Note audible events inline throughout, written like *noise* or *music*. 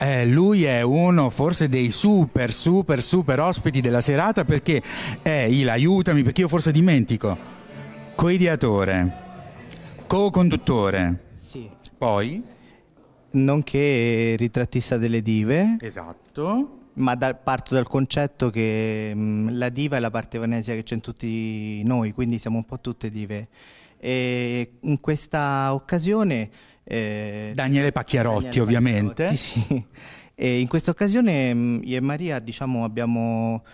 Eh, lui è uno forse dei super, super, super ospiti della serata perché è eh, il aiutami, perché io forse dimentico, coideatore, co-conduttore, sì. poi... Nonché ritrattista delle dive. Esatto ma da, parto dal concetto che mh, mm, la diva è la parte vanesia che c'è in tutti noi, quindi siamo un po' tutte dive. E in questa occasione... Eh, Daniele Pacchiarotti, Daniele ovviamente. Pacchiarotti, sì. E in questa occasione mm, io e Maria diciamo, abbiamo...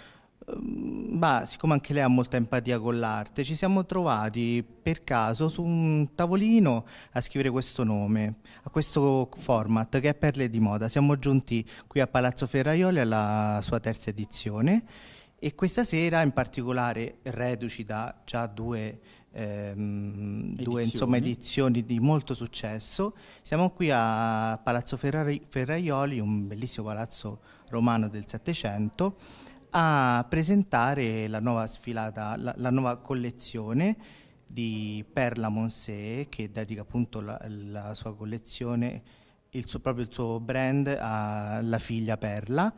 Mm, bah, siccome anche lei ha molta empatia con l'arte, ci siamo trovati per caso su un tavolino a scrivere questo nome, a questo format che è Perle di Moda. Siamo giunti qui a Palazzo Ferraioli alla sua terza edizione e questa sera in particolare reduci da già due, ehm, edizioni. due insomma, edizioni di molto successo. Siamo qui a Palazzo Ferrari, Ferraioli, un bellissimo palazzo romano del Settecento, a presentare la nuova sfilata, la, la nuova collezione di Perla Monse che dedica appunto la, la sua collezione, il suo, proprio il suo brand alla figlia Perla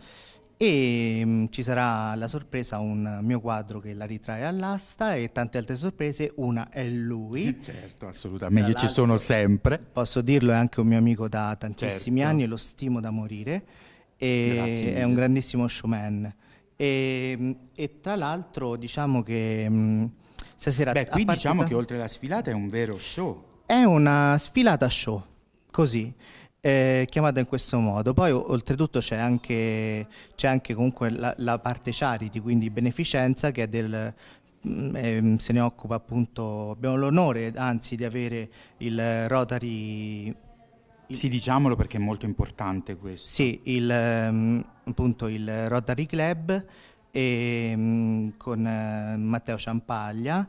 e mh, mm, ci sarà la sorpresa un mio quadro che la ritrae all'asta e tante altre sorprese, una è lui. Eh, certo, assolutamente, ci sono sempre. Posso dirlo, è anche un mio amico da tantissimi certo. anni e lo stimo da morire e è un grandissimo showman. E, mm, e tra l'altro diciamo che mh, mm, stasera... Beh, qui diciamo che oltre alla sfilata è un vero show. È una sfilata show, così eh, chiamata in questo modo. Poi oltretutto c'è anche, c'è anche comunque la, la, parte charity, quindi beneficenza, che è del eh, se ne occupa appunto, abbiamo l'onore anzi di avere il Rotary sì, diciamolo perché è molto importante questo. Sì, il, mm, appunto il Rotary Club e, ehm, con eh, Matteo Ciampaglia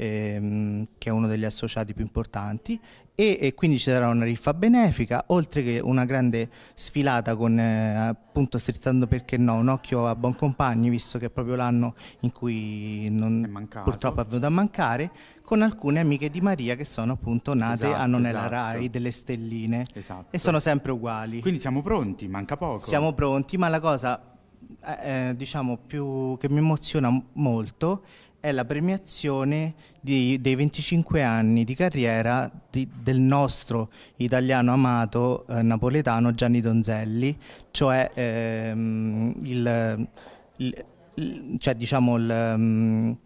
ehm, che è uno degli associati più importanti e, e, quindi ci sarà una riffa benefica, oltre che una grande sfilata con eh, appunto strizzando perché no, un occhio a buon compagni, visto che è proprio l'anno in cui non, purtroppo è venuto a mancare, con alcune amiche di Maria che sono appunto nate esatto, a Non esatto. RAI delle stelline esatto. e sono sempre uguali. Quindi siamo pronti, manca poco. Siamo pronti, ma la cosa eh, eh diciamo più che mi emoziona molto è la premiazione di, dei 25 anni di carriera di, del nostro italiano amato eh, napoletano Gianni Donzelli, cioè, ehm, il, il, cioè diciamo ehm,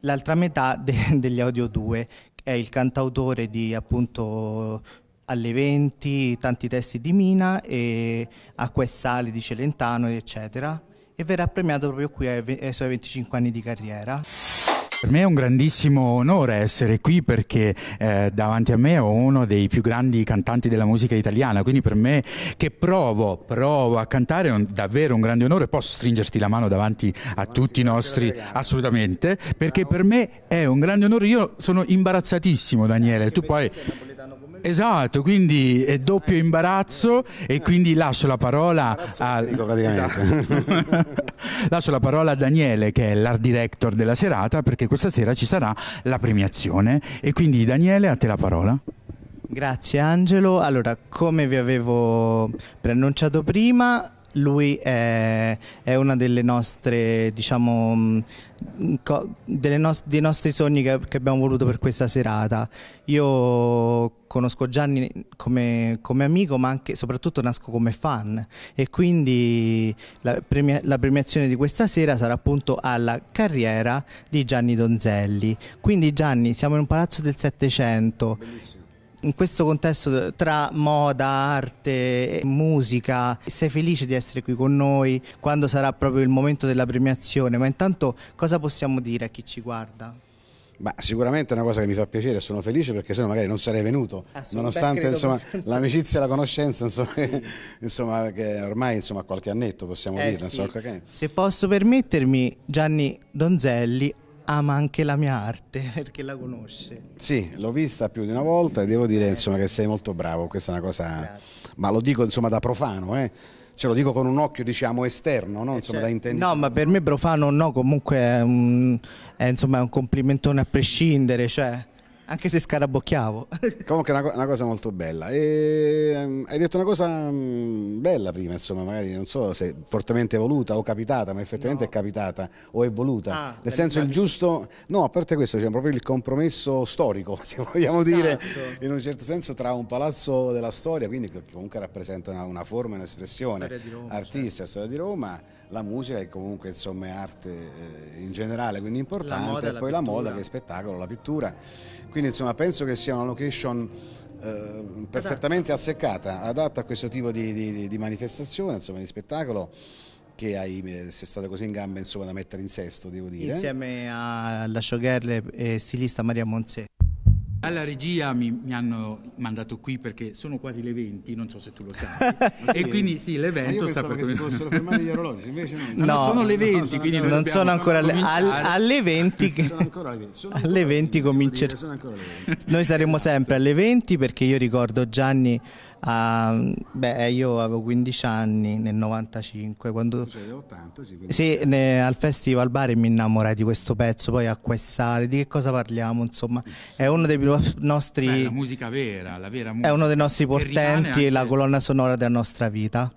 l'altra metà de, *laughs* degli Audio 2, è il cantautore di appunto alle 20, tanti testi di Mina e Acqua e Sale di Celentano, eccetera e verrà premiato proprio qui ai, suoi 25 anni di carriera. Per me è un grandissimo onore essere qui perché eh, davanti a me ho uno dei più grandi cantanti della musica italiana, quindi per me che provo, provo a cantare è un, davvero un grande onore, posso stringerti la mano davanti a davanti tutti i nostri, assolutamente, perché per me è un grande onore, io sono imbarazzatissimo Daniele, tu poi... Esatto, quindi è doppio imbarazzo e quindi lascio la parola a... Esatto. *laughs* lascio la parola a Daniele che è l'art director della serata perché questa sera ci sarà la premiazione e quindi Daniele a te la parola. Grazie Angelo, allora come vi avevo preannunciato prima lui è, è una delle nostre, diciamo, mm, delle no dei nostri sogni che, che, abbiamo voluto per questa serata. Io conosco Gianni come, come amico, ma anche soprattutto nasco come fan e quindi la, premia la, premiazione di questa sera sarà appunto alla carriera di Gianni Donzelli. Quindi Gianni, siamo in un palazzo del Settecento. Bellissimo in questo contesto tra moda, arte, musica, sei felice di essere qui con noi quando sarà proprio il momento della premiazione, ma intanto cosa possiamo dire a chi ci guarda? Bah, sicuramente è una cosa che mi fa piacere, sono felice perché sennò magari non sarei venuto, ah, nonostante *laughs* l'amicizia e la conoscenza, insomma, sì. *laughs* insomma, che ormai insomma, qualche annetto possiamo eh dire. Sì. Se posso permettermi, Gianni Donzelli ama anche la mia arte *laughs* perché la conosce. Sì, l'ho vista più di una volta e devo dire insomma, che sei molto bravo, questa è una cosa, Grazie. ma lo dico insomma da profano, eh. ce lo dico con un occhio diciamo esterno, no? Eh, insomma, cioè, no ma per me profano no, comunque è un, è, insomma, è un complimentone a prescindere, cioè anche se scarabocchiavo. *laughs* Comunque è una, una, cosa molto bella. E, um, hai detto una cosa um, bella prima, insomma, magari non so se fortemente voluta o capitata, ma effettivamente no. è capitata o è voluta. Ah, Nel senso il giusto, no, a parte questo c'è cioè, diciamo, proprio il compromesso storico, *laughs* se vogliamo esatto. dire, in un certo senso tra un palazzo della storia, quindi che comunque rappresenta una, una forma, un'espressione, artista, certo. storia di Roma la musica che comunque insomma, è arte eh, in generale, quindi importante, moda, e poi la, la moda che è spettacolo, la pittura. Quindi insomma penso che sia una location eh, perfettamente azzeccata, adatta a questo tipo di, di, di manifestazione, insomma, di spettacolo che hai, eh, sei stata così in gamba insomma, da mettere in sesto, devo dire. Insieme alla showgirl e stilista Maria Monzè. Alla regia mi, mi, hanno mandato qui perché sono quasi le 20, non so se tu lo sai. *laughs* e quindi sì, l'evento ah, sta per cominciare. si fossero fermati gli orologi, invece no. no sono le 20, no, quindi non sono ancora le, al, alle 20 che... Sono ancora alle 20. Sono alle 20 cominceremo. Noi saremo sempre alle 20 perché io ricordo Gianni Uh, beh, io avevo 15 anni nel 95, quando... Cioè, 80, sì, sì ne, al Festival Bari mi innamorai di questo pezzo, poi acquessare, di che cosa parliamo, insomma. È uno dei più nostri... Beh, la musica vera, la vera musica. È uno dei nostri portenti e la colonna sonora della nostra vita.